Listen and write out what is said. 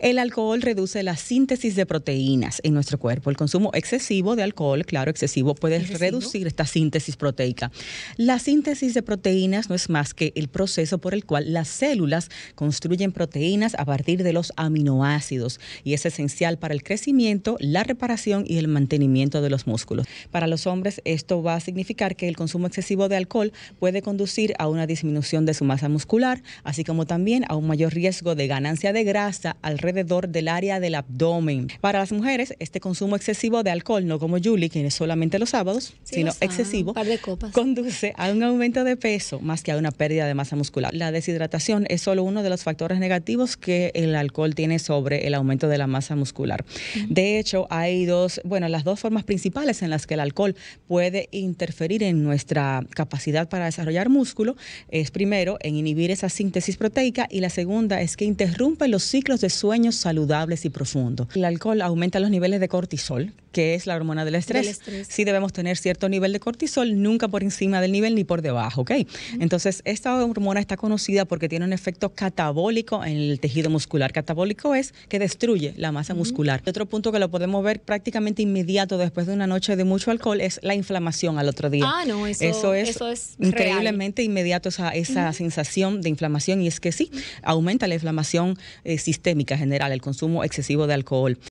El alcohol reduce la síntesis de proteínas en nuestro cuerpo. El consumo excesivo de alcohol, claro, excesivo, puede reducir esta síntesis proteica. La síntesis de proteínas no es más que el proceso por el cual las células construyen proteínas a partir de los aminoácidos y es esencial para el crecimiento, la reparación y el mantenimiento de los músculos. Para los hombres esto va a significar que el consumo excesivo de alcohol puede conducir a una disminución de su masa muscular, así como también a un mayor riesgo de ganancia de grasa al del área del abdomen. Para las mujeres, este consumo excesivo de alcohol, no como Julie, que es solamente los sábados, sino excesivo, de copas. conduce a un aumento de peso más que a una pérdida de masa muscular. La deshidratación es solo uno de los factores negativos que el alcohol tiene sobre el aumento de la masa muscular. De hecho, hay dos, bueno, las dos formas principales en las que el alcohol puede interferir en nuestra capacidad para desarrollar músculo es primero en inhibir esa síntesis proteica y la segunda es que interrumpe los ciclos de sueño saludables y profundos. El alcohol aumenta los niveles de cortisol, que es la hormona del estrés. Sí debemos tener cierto nivel de cortisol, nunca por encima del nivel ni por debajo, ¿ok? Entonces, esta hormona está conocida porque tiene un efecto catabólico en el tejido muscular. Catabólico es que destruye la masa muscular. Otro punto que lo podemos ver prácticamente inmediato después de una noche de mucho alcohol es la inflamación al otro día. Ah, no, eso, eso, es, eso es, increíblemente inmediato esa, esa sensación de inflamación y es que sí, aumenta la inflamación eh, sistémica, general, el consumo excesivo de alcohol.